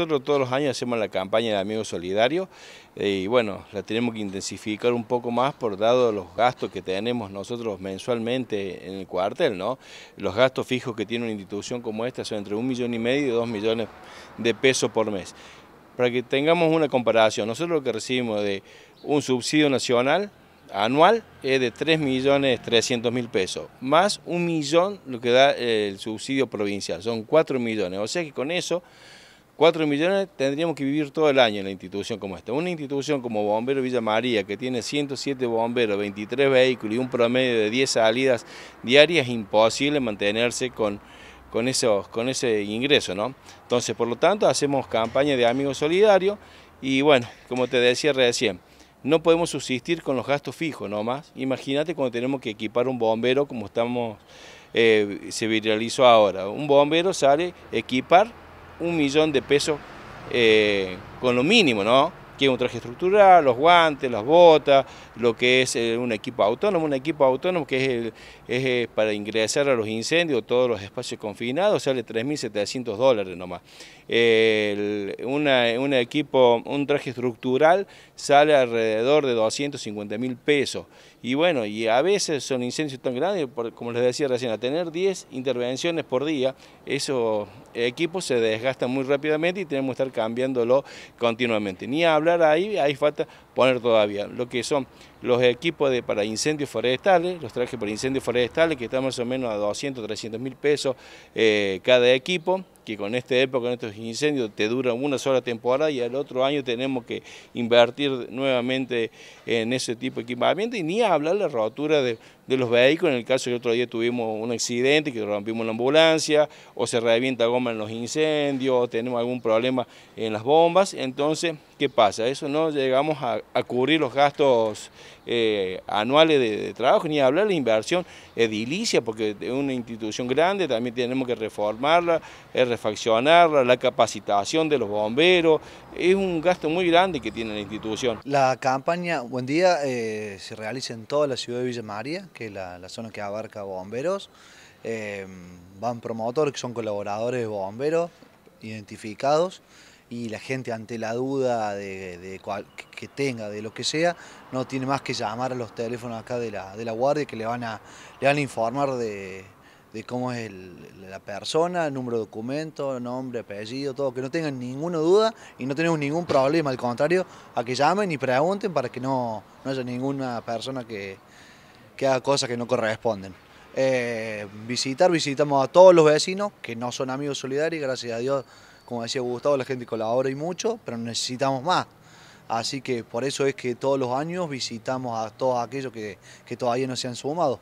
Nosotros todos los años hacemos la campaña de Amigos Solidarios eh, y bueno, la tenemos que intensificar un poco más por dado los gastos que tenemos nosotros mensualmente en el cuartel, ¿no? Los gastos fijos que tiene una institución como esta son entre un millón y medio y dos millones de pesos por mes. Para que tengamos una comparación, nosotros lo que recibimos de un subsidio nacional anual es de millones 3.300.000 pesos, más un millón lo que da eh, el subsidio provincial, son 4 millones, o sea que con eso 4 millones tendríamos que vivir todo el año en la institución como esta. Una institución como Bombero Villa María, que tiene 107 bomberos, 23 vehículos y un promedio de 10 salidas diarias, es imposible mantenerse con, con, esos, con ese ingreso. ¿no? Entonces, por lo tanto, hacemos campaña de amigos solidarios y bueno, como te decía recién, no podemos subsistir con los gastos fijos nomás. Imagínate cuando tenemos que equipar un bombero como estamos, eh, se viralizó ahora. Un bombero sale equipar un millón de pesos eh, con lo mínimo, ¿no? un traje estructural, los guantes, las botas, lo que es eh, un equipo autónomo, un equipo autónomo que es, eh, para ingresar a los incendios, todos los espacios confinados, sale 3.700 dólares nomás. un equipo, un traje estructural sale alrededor de 250 mil pesos. Y bueno, y a veces son incendios tan grandes, como les decía recién, a tener 10 intervenciones por día, esos equipos se desgastan muy rápidamente y tenemos que estar cambiándolo continuamente. Ni hablar ahí, ahí falta poner todavía lo que son los equipos de, para incendios forestales, los trajes para incendios forestales que están más o menos a 200, 300 mil pesos eh, cada equipo, que con esta época, con estos incendios, te duran una sola temporada y al otro año tenemos que invertir nuevamente en ese tipo de equipamiento y ni hablar la rotura de de los vehículos, en el caso que otro día tuvimos un accidente, que rompimos la ambulancia, o se revienta goma en los incendios, tenemos algún problema en las bombas, entonces, ¿qué pasa? Eso no llegamos a, cubrir los gastos eh, anuales de, trabajo, ni hablar de inversión edilicia, porque es una institución grande, también tenemos que reformarla, eh, refaccionarla, la capacitación de los bomberos, es un gasto muy grande que tiene la institución. La campaña Buen Día eh, se realiza en toda la ciudad de Villa María, que la, la zona que abarca bomberos. Em, van promotores que son colaboradores de bomberos identificados y la gente ante la duda de, que tenga, de lo que sea, no tiene más que llamar a los teléfonos acá de la, guardia que le van a, informar de, cómo es la persona, el número de documento, nombre, apellido, todo, que no tengan ninguna duda y no tenemos ningún problema, al contrario, a que llamen y pregunten para que no haya ninguna persona que, que haga cosas que no corresponden. Eh, visitar, visitamos a todos los vecinos que no son amigos solidarios, gracias a Dios, como decía Gustavo, la gente colabora y mucho, pero necesitamos más. Así que por eso es que todos los años visitamos a todos aquellos que todavía no se han sumado.